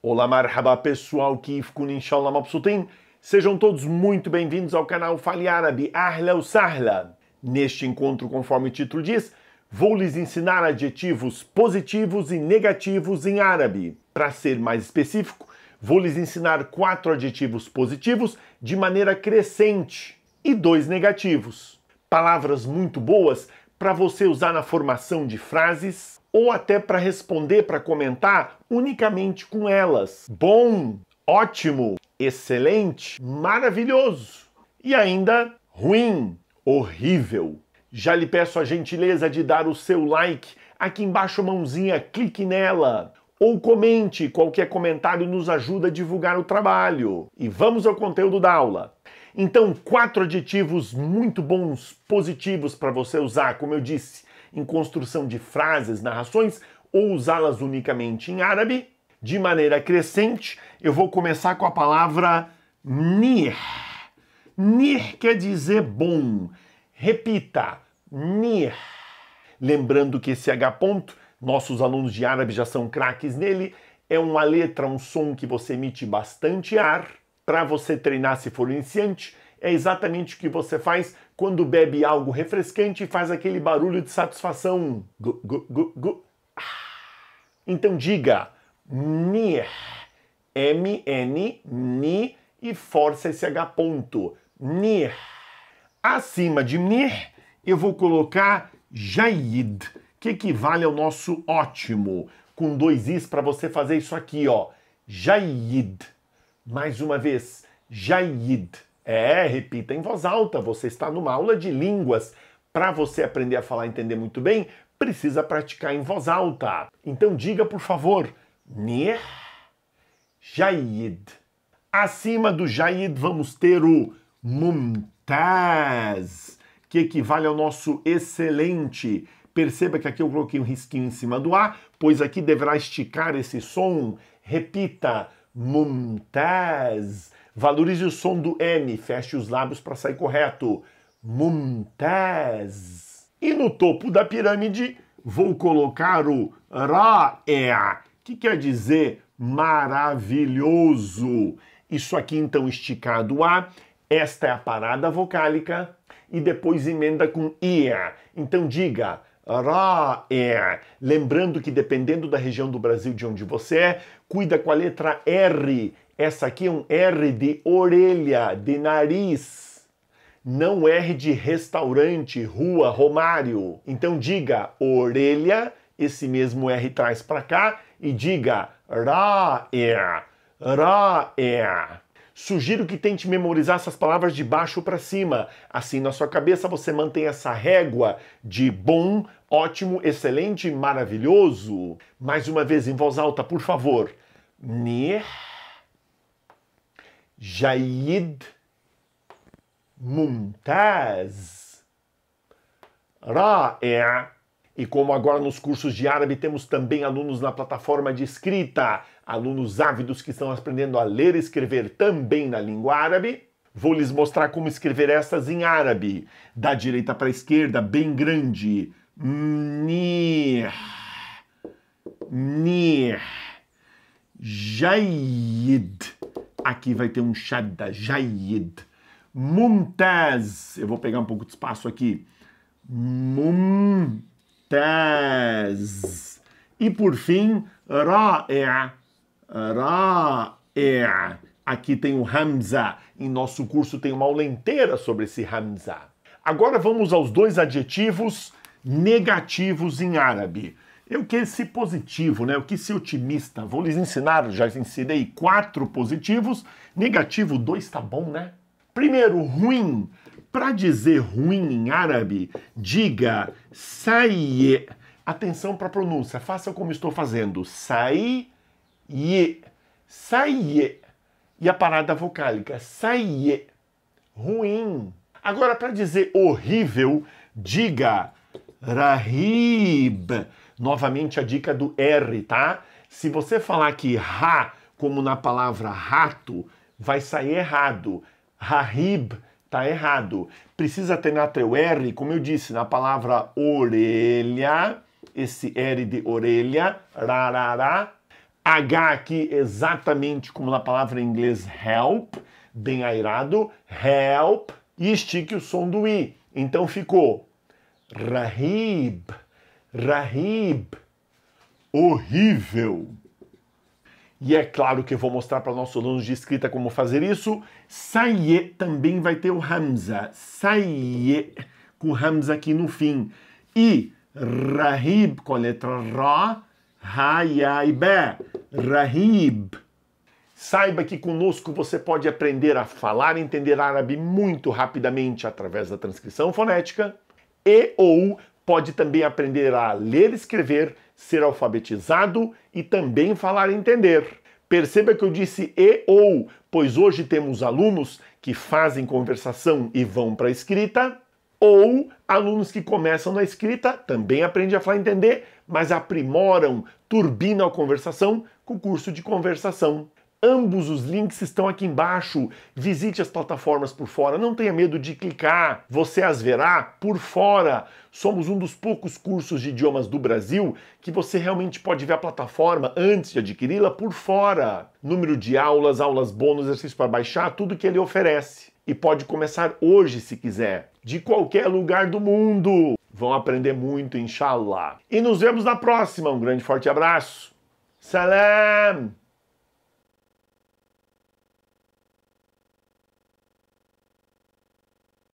Olá, marhaba pessoal, Kif Kun Inshallah Mabsutin. Sejam todos muito bem-vindos ao canal Fale Árabe, Ahla ou Sahla. Neste encontro, conforme o título diz, vou lhes ensinar adjetivos positivos e negativos em árabe. Para ser mais específico, vou lhes ensinar quatro adjetivos positivos de maneira crescente e dois negativos. Palavras muito boas para você usar na formação de frases ou até para responder, para comentar unicamente com elas. Bom, ótimo, excelente, maravilhoso e ainda ruim, horrível. Já lhe peço a gentileza de dar o seu like aqui embaixo, mãozinha, clique nela ou comente, qualquer comentário nos ajuda a divulgar o trabalho. E vamos ao conteúdo da aula. Então, quatro aditivos muito bons, positivos para você usar, como eu disse, em construção de frases, narrações ou usá-las unicamente em árabe. De maneira crescente, eu vou começar com a palavra nir. Nir quer dizer bom. Repita, nir. Lembrando que esse H ponto, nossos alunos de árabe já são craques nele, é uma letra, um som que você emite bastante ar para você treinar se for iniciante, é exatamente o que você faz quando bebe algo refrescante e faz aquele barulho de satisfação. Gu, gu, gu, ah. Então diga NIR, M-N, NI e força esse H ponto. NIR. Acima de NIR, eu vou colocar JAID, que equivale ao nosso ótimo, com dois Is para você fazer isso aqui, ó. JAID mais uma vez, Jaid. É, repita em voz alta, você está numa aula de línguas. Para você aprender a falar e entender muito bem, precisa praticar em voz alta. Então diga, por favor, Nih Jaid. Acima do Jaid vamos ter o Mumtaz, que equivale ao nosso excelente. Perceba que aqui eu coloquei um risquinho em cima do A, pois aqui deverá esticar esse som. Repita. Mumtaz. Valorize o som do M, feche os lábios para sair correto. Mumtaz. E no topo da pirâmide, vou colocar o Ra'a, que quer dizer maravilhoso. Isso aqui, então, esticado A, esta é a parada vocálica, e depois emenda com IA. Então diga, é, Lembrando que dependendo da região do Brasil de onde você é, cuida com a letra R. Essa aqui é um R de orelha, de nariz. Não R de restaurante, rua, romário. Então diga orelha, esse mesmo R traz para cá e diga ra ra é. Sugiro que tente memorizar essas palavras de baixo para cima. Assim, na sua cabeça, você mantém essa régua de bom Ótimo, excelente, maravilhoso. Mais uma vez em voz alta, por favor. Nih. Jaid. Mumtaz. Ra'i'. E como agora nos cursos de árabe temos também alunos na plataforma de escrita, alunos ávidos que estão aprendendo a ler e escrever também na língua árabe, Vou lhes mostrar como escrever essas em árabe, da direita para a esquerda, bem grande. Nir. Nir. Jaid. Aqui vai ter um shadda. Jaid. Mumtaz. Eu vou pegar um pouco de espaço aqui. Mumtaz. E por fim, ra'a. Ra'a. Aqui tem o Hamza. Em nosso curso tem uma aula inteira sobre esse Hamza. Agora vamos aos dois adjetivos negativos em árabe. Eu quis ser positivo, né? Eu quis ser otimista. Vou lhes ensinar, já ensinei quatro positivos. Negativo, dois tá bom, né? Primeiro, ruim. Para dizer ruim em árabe, diga sai. Atenção para a pronúncia, faça como estou fazendo. Sai, ye. Sai, E a parada vocálica, sai. Ruim. Agora, para dizer horrível, diga Rahib. Novamente a dica do R, tá? Se você falar que ra, como na palavra rato, vai sair errado. Rahib tá errado. Precisa na teu R, como eu disse, na palavra orelha, esse R de orelha, rarará. H aqui exatamente como na palavra em inglês help, bem airado, help, e estique o som do I. Então ficou Rahib, Rahib, horrível. E é claro que eu vou mostrar para nossos alunos de escrita como fazer isso. Saie também vai ter o Hamza. Saie com Hamza aqui no fim. E Rahib com a letra Ra, Ra, Ya e Be. Rahib. Saiba que conosco você pode aprender a falar e entender árabe muito rapidamente através da transcrição fonética e ou pode também aprender a ler, escrever, ser alfabetizado e também falar e entender. Perceba que eu disse e ou, pois hoje temos alunos que fazem conversação e vão para a escrita, ou alunos que começam na escrita, também aprendem a falar e entender, mas aprimoram, turbinam a conversação com o curso de conversação. Ambos os links estão aqui embaixo. Visite as plataformas por fora, não tenha medo de clicar, você as verá por fora. Somos um dos poucos cursos de idiomas do Brasil que você realmente pode ver a plataforma antes de adquiri-la por fora. Número de aulas, aulas bônus, exercícios para baixar, tudo que ele oferece. E pode começar hoje se quiser, de qualquer lugar do mundo. Vão aprender muito, inshallah. E nos vemos na próxima. Um grande forte abraço. Salam!